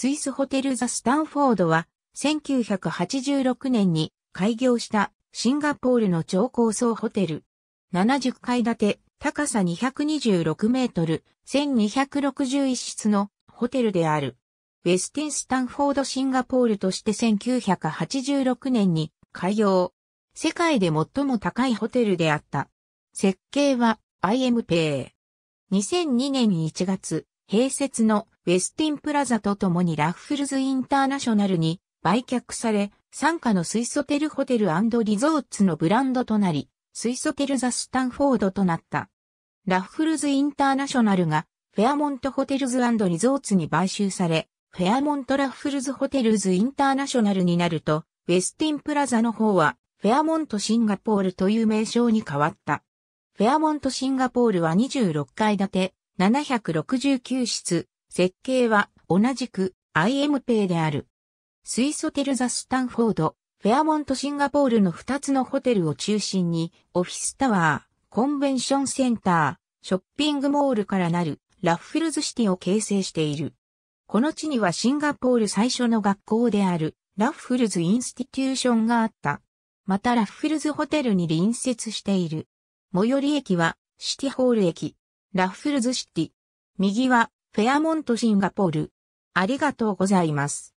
スイスホテルザ・スタンフォードは、1986年に開業したシンガポールの超高層ホテル。70階建て、高さ226メートル、1261室のホテルである。ウェスティン・スタンフォード・シンガポールとして1986年に開業。世界で最も高いホテルであった。設計は IM p 2002年1月、併設のウェスティンプラザと共にラッフルズインターナショナルに売却され、傘下のスイソテルホテルリゾーツのブランドとなり、スイソテルザ・スタンフォードとなった。ラッフルズインターナショナルがフェアモントホテルズリゾーツに買収され、フェアモントラッフルズホテルズインターナショナルになると、ウェスティンプラザの方は、フェアモントシンガポールという名称に変わった。フェアモントシンガポールは26階建て、769室、設計は同じく IM ペイである。スイソテルザ・スタンフォード、フェアモント・シンガポールの2つのホテルを中心に、オフィスタワー、コンベンションセンター、ショッピングモールからなるラッフルズシティを形成している。この地にはシンガポール最初の学校であるラッフルズ・インスティテューションがあった。またラッフルズホテルに隣接している。最寄り駅はシティホール駅、ラッフルズシティ。右はフェアモントシンガポール。ありがとうございます。